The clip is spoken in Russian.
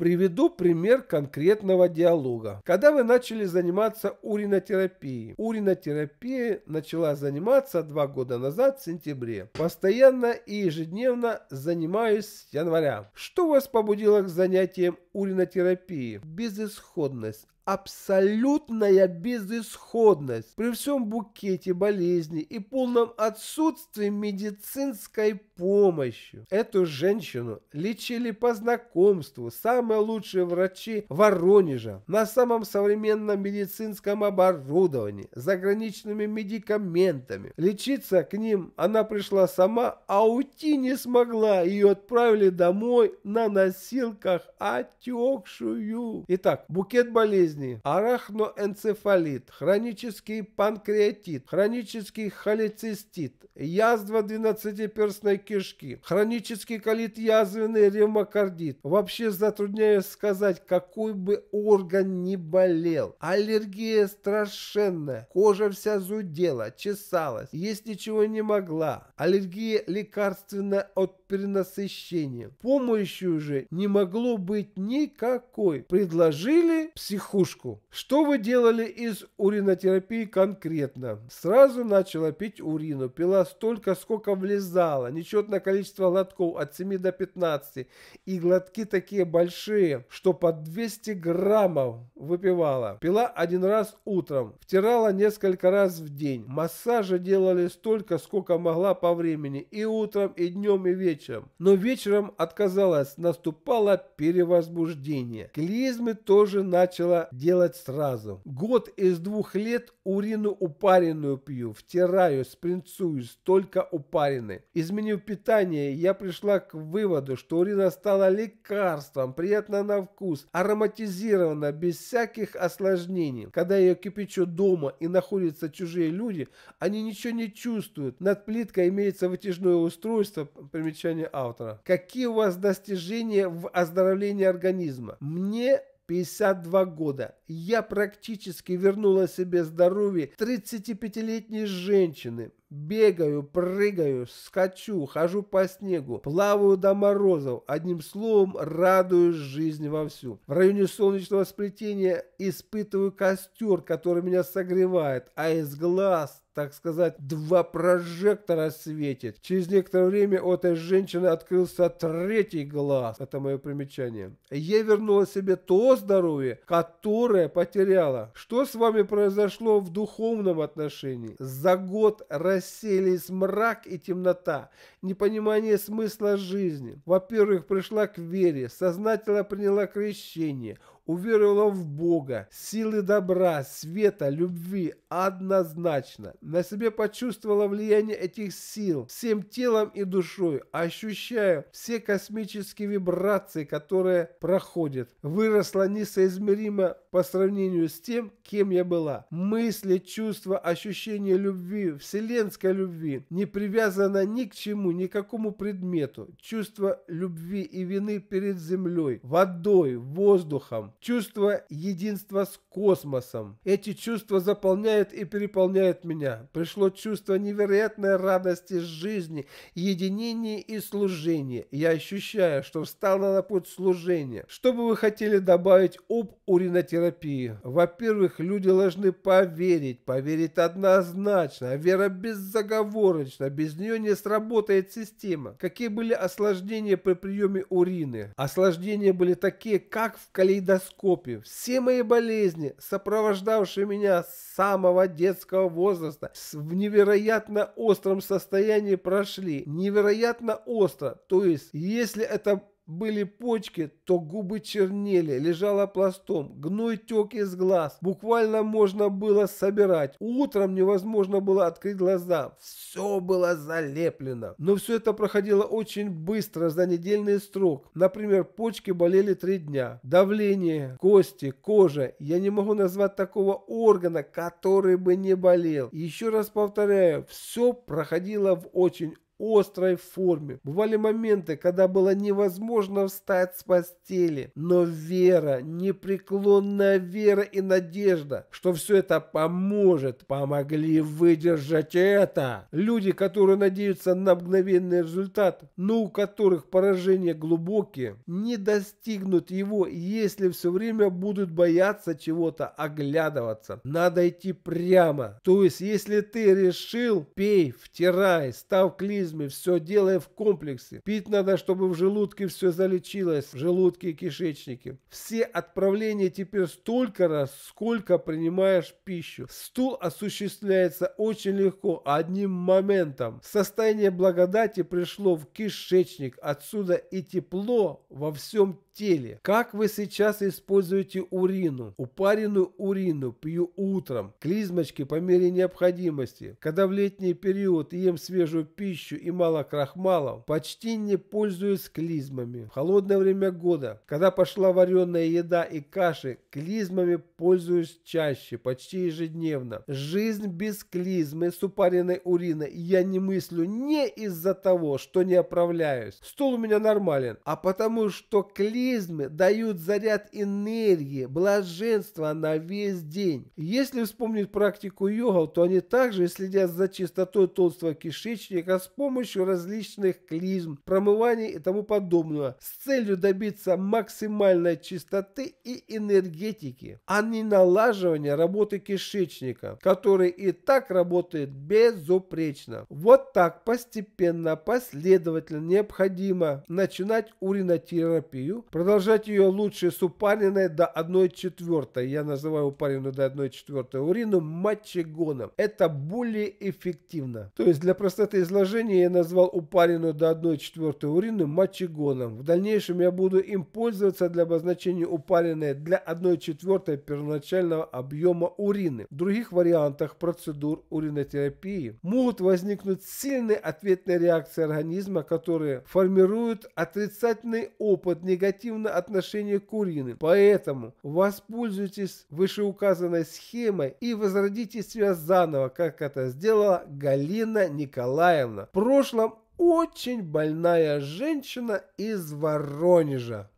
Приведу пример конкретного диалога. Когда вы начали заниматься уринотерапией? Уринотерапия начала заниматься два года назад в сентябре. Постоянно и ежедневно занимаюсь с января. Что вас побудило к занятиям уринотерапии? Безысходность, абсолютная безысходность при всем букете болезней и полном отсутствии медицинской помощи. Эту женщину лечили по знакомству самые лучшие врачи Воронежа на самом современном медицинском оборудовании, заграничными медикаментами. Лечиться к ним она пришла сама, а уйти не смогла. Ее отправили домой на носилках отекшую. Итак, букет болезней болезни, арахноэнцефалит, хронический панкреатит, хронический холецистит, язва двенадцатиперстной кишки, хронический колит язвенный ревмокардит. Вообще затрудняюсь сказать, какой бы орган ни болел. Аллергия страшенная, кожа вся зудела, чесалась, есть ничего не могла. Аллергия лекарственная от перенасыщением. Помощи уже не могло быть никакой. Предложили психушку. Что вы делали из уринотерапии конкретно? Сразу начала пить урину. Пила столько, сколько влезала. Нечетное количество глотков от 7 до 15. И глотки такие большие, что по 200 граммов выпивала. Пила один раз утром. Втирала несколько раз в день. Массажи делали столько, сколько могла по времени. И утром, и днем, и вечером вечером, но вечером отказалась, наступало перевозбуждение. Клизмы тоже начала делать сразу. Год из двух лет урину упаренную пью, втираю, спринцую, столько упаренной. Изменив питание, я пришла к выводу, что урина стала лекарством, приятно на вкус, ароматизирована, без всяких осложнений. Когда ее кипячу дома и находятся чужие люди, они ничего не чувствуют. Над плиткой имеется вытяжное устройство, примечательно решению автора. Какие у вас достижения в оздоровлении организма? Мне 52 года. Я практически вернула себе здоровье 35-летней женщины. Бегаю, прыгаю, скачу, хожу по снегу, плаваю до морозов. Одним словом, радуюсь жизни вовсю. В районе солнечного сплетения испытываю костер, который меня согревает, а из глаз так сказать, два прожектора светит. Через некоторое время у этой женщины открылся третий глаз. Это мое примечание. Я вернула себе то здоровье, которое потеряла. Что с вами произошло в духовном отношении? За год растет рассеялись мрак и темнота, непонимание смысла жизни. Во-первых, пришла к вере, сознательно приняла крещение, уверовала в Бога, силы добра, света, любви однозначно. На себе почувствовала влияние этих сил всем телом и душой, ощущаю все космические вибрации, которые проходят. Выросла несоизмеримо по сравнению с тем, кем я была. Мысли, чувства, ощущение любви, вселенской любви, не привязано ни к чему, ни к какому предмету. Чувство любви и вины перед землей, водой, воздухом, чувство единства с космосом. Эти чувства заполняют и переполняют меня. Пришло чувство невероятной радости жизни, единения и служения. Я ощущаю, что встал на путь служения. Что бы вы хотели добавить об уринотерапии? Во-первых, люди должны поверить. Поверить однозначно. А вера беззаговорочна. Без нее не сработает система. Какие были осложнения при приеме урины? Осложнения были такие, как в калейдоскопе гороскопе, все мои болезни, сопровождавшие меня с самого детского возраста, в невероятно остром состоянии прошли. Невероятно остро. То есть, если это были почки, то губы чернели, лежала пластом, гной тек из глаз. Буквально можно было собирать. Утром невозможно было открыть глаза. Все было залеплено. Но все это проходило очень быстро за недельный срок. Например, почки болели три дня. Давление, кости, кожа. Я не могу назвать такого органа, который бы не болел. Еще раз повторяю, все проходило в очень острой форме. Бывали моменты, когда было невозможно встать с постели, но вера, непреклонная вера и надежда, что все это поможет, помогли выдержать это. Люди, которые надеются на мгновенный результат, но у которых поражения глубокие, не достигнут его, если все время будут бояться чего-то, оглядываться. Надо идти прямо. То есть, если ты решил, пей, втирай, став клизмой, организме, все делая в комплексе. Пить надо, чтобы в желудке все залечилось, в желудке и кишечнике. Все отправления теперь столько раз, сколько принимаешь пищу. Стул осуществляется очень легко, одним моментом. Состояние благодати пришло в кишечник, отсюда и тепло во всем теле. Как вы сейчас используете урину? Упаренную урину пью утром, клизмочки по мере необходимости. Когда в летний период ем свежую пищу сыростью и малокрахмалом, почти не пользуясь клизмами. В холодное время года, когда пошла вареная еда и каши, клизмами пользуюсь чаще, почти ежедневно. Жизнь без клизмы с упаренной уриной я не мыслю не из-за того, что не оправляюсь. Стул у меня нормален, а потому что клизмы дают заряд энергии, блаженства на весь день. Если вспомнить практику йогов, то они также, следят за чистотой толстого кишечника, вспомнят помощью различных клизм, промываний и тому подобного с целью добиться максимальной чистоты и энергетики, а не налаживания работы кишечника, который и так работает безупречно. Вот так постепенно, последовательно необходимо начинать уринотерапию, продолжать ее лучше с упариной до 1 четвертой. Я называю упарину до 1 четвертой урину мочегоном. Это более эффективно. То есть для простоты изложения я назвал упаренную до четвертой урины мочегоном. В дальнейшем я буду им пользоваться для обозначения упаренной для четвертой первоначального объема урины. В других вариантах процедур уринотерапии могут возникнуть сильные ответные реакции организма, которые формируют отрицательный опыт, негативное отношение к урине. Поэтому воспользуйтесь вышеуказанной схемой и возродите себя заново, как это сделала Галина Николаевна прошлом очень больная женщина из Воронежа.